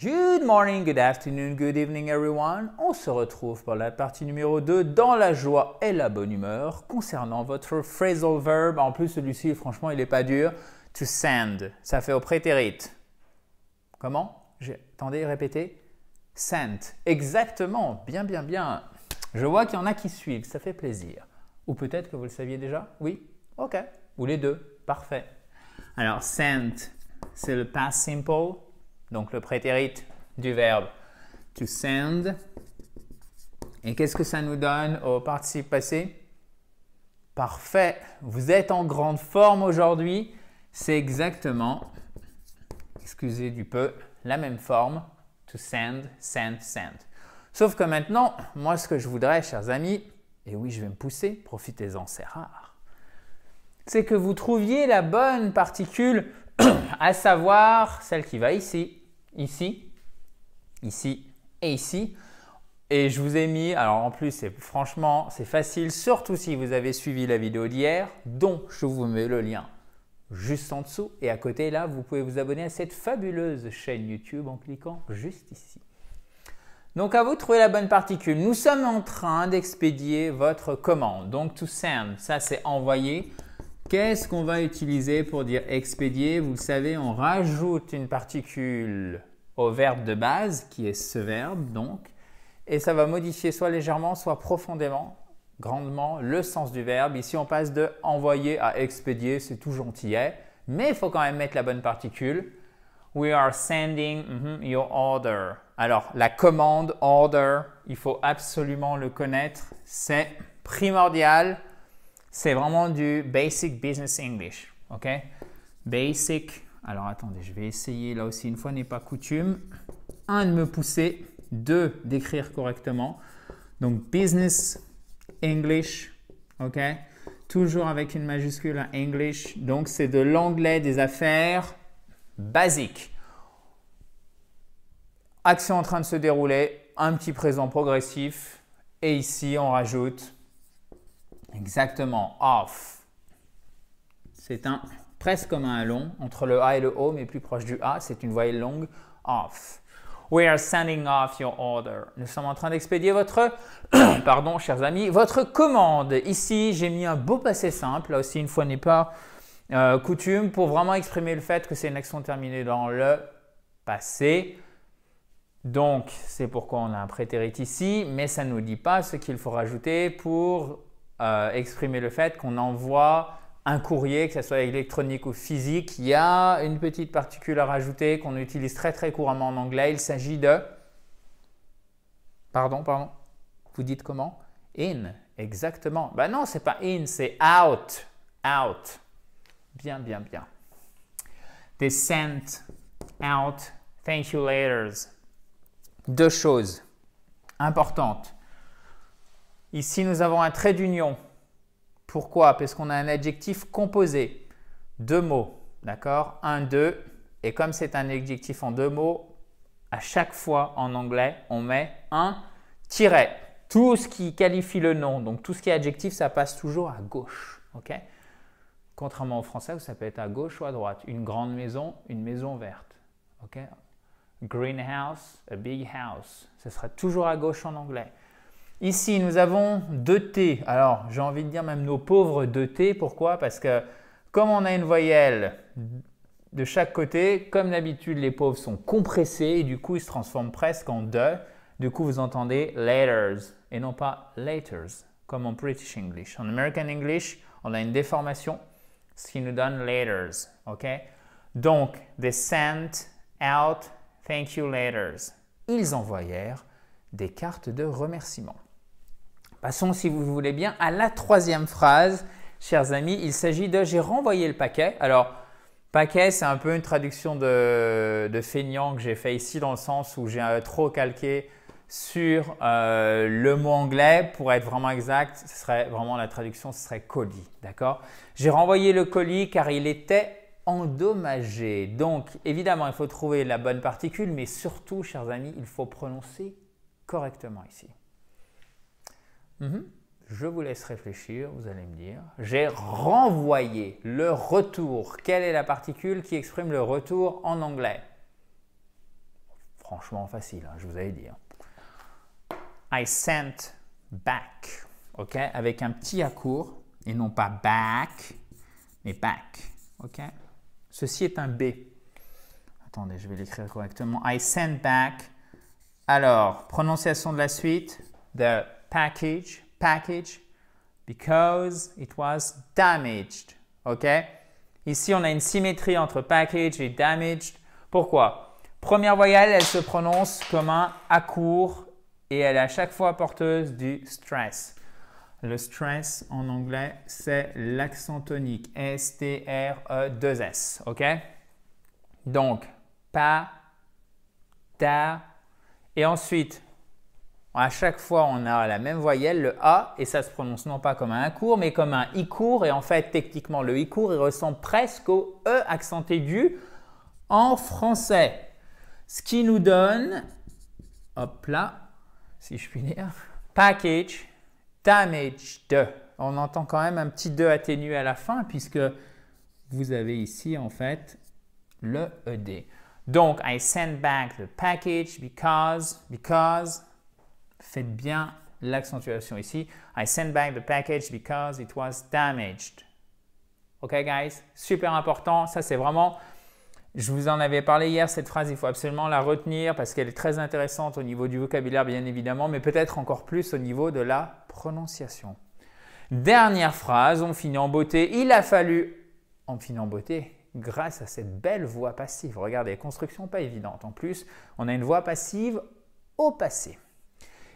Good morning, good afternoon, good evening everyone. On se retrouve pour la partie numéro 2 dans la joie et la bonne humeur concernant votre phrasal verb. En plus, celui-ci, franchement, il n'est pas dur. To send, ça fait au prétérite. Comment Attendez, répétez. Sent. Exactement. Bien, bien, bien. Je vois qu'il y en a qui suivent, ça fait plaisir. Ou peut-être que vous le saviez déjà Oui Ok. Ou les deux. Parfait. Alors, sent, c'est le past simple donc le prétérit du verbe to send. Et qu'est-ce que ça nous donne au participe passé Parfait, vous êtes en grande forme aujourd'hui. C'est exactement, excusez du peu, la même forme to send, send, send. Sauf que maintenant, moi ce que je voudrais, chers amis, et oui, je vais me pousser, profitez-en, c'est rare, c'est que vous trouviez la bonne particule, à savoir celle qui va ici, ici, ici et ici. Et je vous ai mis, alors en plus, franchement, c'est facile, surtout si vous avez suivi la vidéo d'hier, dont je vous mets le lien juste en dessous. Et à côté, là, vous pouvez vous abonner à cette fabuleuse chaîne YouTube en cliquant juste ici. Donc à vous de trouver la bonne particule. Nous sommes en train d'expédier votre commande. Donc to send, ça c'est envoyer. Qu'est-ce qu'on va utiliser pour dire expédier Vous le savez, on rajoute une particule au verbe de base, qui est ce verbe donc, et ça va modifier soit légèrement, soit profondément, grandement, le sens du verbe. Ici, on passe de envoyer à expédier, c'est tout gentillet, hein. mais il faut quand même mettre la bonne particule. We are sending mm-hmm, your order. Alors, la commande order, il faut absolument le connaître, c'est primordial c'est vraiment du basic business English. OK? Basic. Alors attendez, je vais essayer là aussi, une fois n'est pas coutume. Un, de me pousser. Deux, d'écrire correctement. Donc business English. OK? Toujours avec une majuscule à English. Donc c'est de l'anglais des affaires basique. Action en train de se dérouler, un petit présent progressif. Et ici, on rajoute Exactement, off. C'est un presque comme un long, entre le A et le O, mais plus proche du A, c'est une voyelle longue, off. We are sending off your order. Nous sommes en train d'expédier votre, pardon, chers amis, votre commande. Ici, j'ai mis un beau passé simple, là aussi, une fois n'est pas euh, coutume, pour vraiment exprimer le fait que c'est une action terminée dans le passé. Donc, c'est pourquoi on a un prétérit ici, mais ça ne nous dit pas ce qu'il faut rajouter pour euh, exprimer le fait qu'on envoie un courrier, que ce soit électronique ou physique. Il y a une petite particule à rajouter qu'on utilise très très couramment en anglais. Il s'agit de... Pardon, pardon. Vous dites comment In, exactement. Ben non, c'est pas in, c'est out. Out. Bien, bien, bien. They sent out thank you laters. Deux choses importantes. Ici, nous avons un trait d'union. Pourquoi Parce qu'on a un adjectif composé. Deux mots, d'accord Un, deux. Et comme c'est un adjectif en deux mots, à chaque fois en anglais, on met un tiret. Tout ce qui qualifie le nom, donc tout ce qui est adjectif, ça passe toujours à gauche. ok Contrairement au français où ça peut être à gauche ou à droite. Une grande maison, une maison verte. ok house, a big house. Ce sera toujours à gauche en anglais. Ici, nous avons deux t Alors, j'ai envie de dire même nos pauvres 2t. Pourquoi Parce que comme on a une voyelle de chaque côté, comme d'habitude, les pauvres sont compressés et du coup, ils se transforment presque en de. Du coup, vous entendez letters et non pas letters comme en British English. En American English, on a une déformation, ce qui nous donne letters. OK Donc, they sent out thank you letters. Ils envoyèrent des cartes de remerciement. Passons, si vous voulez bien, à la troisième phrase. Chers amis, il s'agit de j'ai renvoyé le paquet. Alors, paquet, c'est un peu une traduction de, de feignant que j'ai fait ici dans le sens où j'ai euh, trop calqué sur euh, le mot anglais. Pour être vraiment exact, ce serait vraiment la traduction, ce serait colis. D'accord J'ai renvoyé le colis car il était endommagé. Donc, évidemment, il faut trouver la bonne particule, mais surtout, chers amis, il faut prononcer correctement ici. Mhm. Je vous laisse réfléchir, vous allez me dire. J'ai renvoyé le retour. Quelle est la particule qui exprime le retour en anglais Franchement facile, hein, je vous avais dit. Hein. I sent back, ok Avec un petit à court, et non pas back, mais back, ok Ceci est un B. Attendez, je vais l'écrire correctement. I sent back. Alors, prononciation de la suite. The package, package, because it was damaged. OK Ici, on a une symétrie entre package et damaged. Pourquoi Première voyelle, elle se prononce comme un à court et elle est à chaque fois porteuse du stress. Le stress en anglais, c'est l'accent tonique. S-T-R-E-2-S. E OK Donc, pa ta. Et ensuite, à chaque fois, on a la même voyelle, le A, et ça se prononce non pas comme un a » court, mais comme un I court. Et en fait, techniquement, le I court, il ressemble presque au E accenté du en français. Ce qui nous donne, hop là, si je puis dire, package de. On entend quand même un petit de » atténué à la fin, puisque vous avez ici, en fait, le ED. Donc, I send back the package because, because, Faites bien l'accentuation ici. I sent back the package because it was damaged. OK, guys? Super important. Ça, c'est vraiment... Je vous en avais parlé hier, cette phrase, il faut absolument la retenir parce qu'elle est très intéressante au niveau du vocabulaire, bien évidemment, mais peut-être encore plus au niveau de la prononciation. Dernière phrase, on finit en beauté. Il a fallu... On finit en beauté grâce à cette belle voix passive. Regardez, construction pas évidente. En plus, on a une voix passive au passé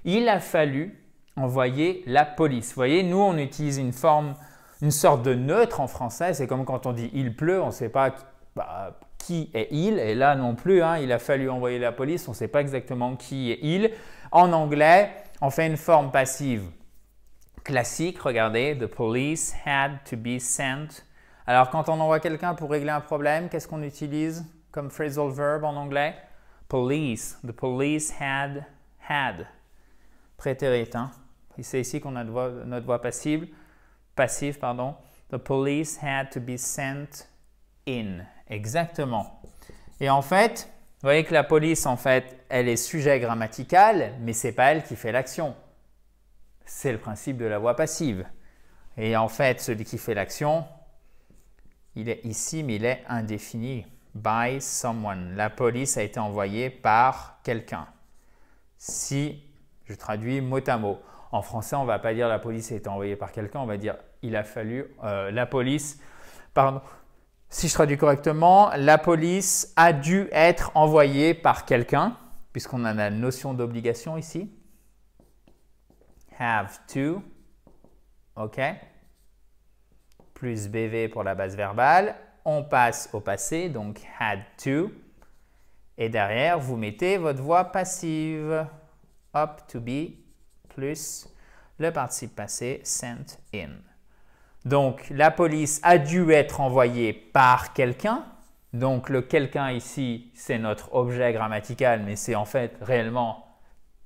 il a fallu envoyer la police. Vous voyez, nous, on utilise une forme, une sorte de neutre en français. C'est comme quand on dit il pleut, on ne sait pas bah, qui est il. Et là non plus, hein, il a fallu envoyer la police, on ne sait pas exactement qui est il. En anglais, on fait une forme passive classique. Regardez, the police had to be sent. Alors quand on envoie quelqu'un pour régler un problème, qu'est-ce qu'on utilise comme phrasal verb en anglais? Police. The police had had. Préterite, c'est ici qu'on a notre voix passive. Passive, pardon. The police had to be sent in. Exactement. Et en fait, vous voyez que la police, en fait, elle est sujet grammatical, mais c'est pas elle qui fait l'action. C'est le principe de la voix passive. Et en fait, celui qui fait l'action, il est ici, mais il est indéfini. By someone. La police a été envoyée par quelqu'un. Si je traduis mot à mot. En français, on ne va pas dire la police a été envoyée par quelqu'un, on va dire il a fallu euh, la police. Pardon. Si je traduis correctement, la police a dû être envoyée par quelqu'un, puisqu'on a la notion d'obligation ici. Have to. OK Plus BV pour la base verbale. On passe au passé, donc had to. Et derrière, vous mettez votre voix passive up to be plus le participe passé sent in. Donc, la police a dû être envoyée par quelqu'un. Donc, le quelqu'un ici, c'est notre objet grammatical, mais c'est en fait réellement,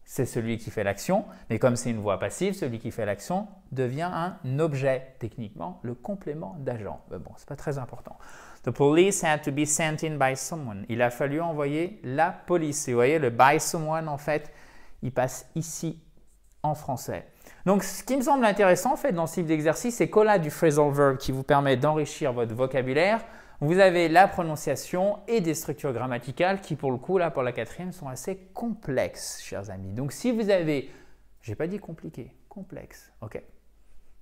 c'est celui qui fait l'action. Mais comme c'est une voix passive, celui qui fait l'action devient un objet, techniquement, le complément d'agent. Mais bon, c'est pas très important. The police had to be sent in by someone. Il a fallu envoyer la police. vous voyez, le by someone, en fait, il passe ici en français. Donc, ce qui me semble intéressant en fait dans ce type d'exercice, c'est qu'au-delà du phrasal verb qui vous permet d'enrichir votre vocabulaire, vous avez la prononciation et des structures grammaticales qui, pour le coup, là, pour la quatrième, sont assez complexes, chers amis. Donc, si vous avez, j'ai pas dit compliqué, complexe, ok.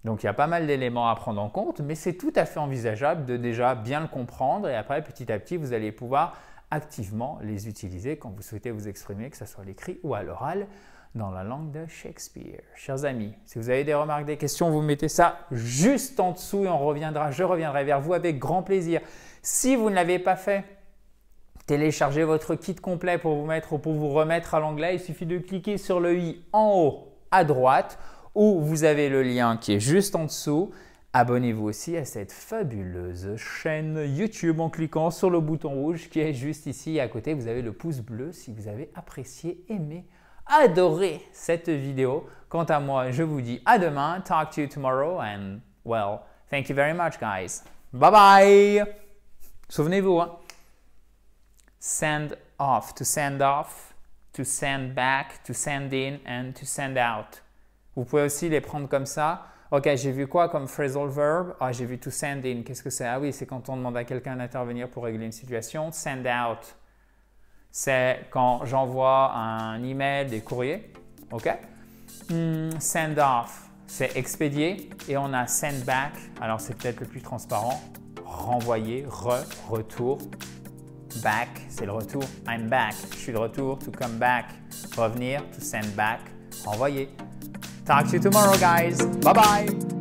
Donc, il y a pas mal d'éléments à prendre en compte, mais c'est tout à fait envisageable de déjà bien le comprendre et après, petit à petit, vous allez pouvoir activement les utiliser quand vous souhaitez vous exprimer, que ce soit à l'écrit ou à l'oral, dans la langue de Shakespeare. Chers amis, si vous avez des remarques, des questions, vous mettez ça juste en dessous et on reviendra, je reviendrai vers vous avec grand plaisir. Si vous ne l'avez pas fait, téléchargez votre kit complet pour vous, mettre, ou pour vous remettre à l'anglais. Il suffit de cliquer sur le i en haut à droite où vous avez le lien qui est juste en dessous Abonnez-vous aussi à cette fabuleuse chaîne YouTube en cliquant sur le bouton rouge qui est juste ici à côté. Vous avez le pouce bleu si vous avez apprécié, aimé, adoré cette vidéo. Quant à moi, je vous dis à demain. Talk to you tomorrow and well, thank you very much guys. Bye bye. Souvenez-vous, hein. send off, to send off, to send back, to send in and to send out. Vous pouvez aussi les prendre comme ça. OK, j'ai vu quoi comme phrasal verb Ah, j'ai vu to send in. Qu'est-ce que c'est Ah oui, c'est quand on demande à quelqu'un d'intervenir pour régler une situation. Send out, c'est quand j'envoie un email, des courriers. OK hmm, Send off, c'est expédier. Et on a send back, alors c'est peut-être le plus transparent. Renvoyer, re, retour. Back, c'est le retour. I'm back, je suis de retour. To come back, revenir. To send back, renvoyer. Talk to you tomorrow, guys. Bye bye.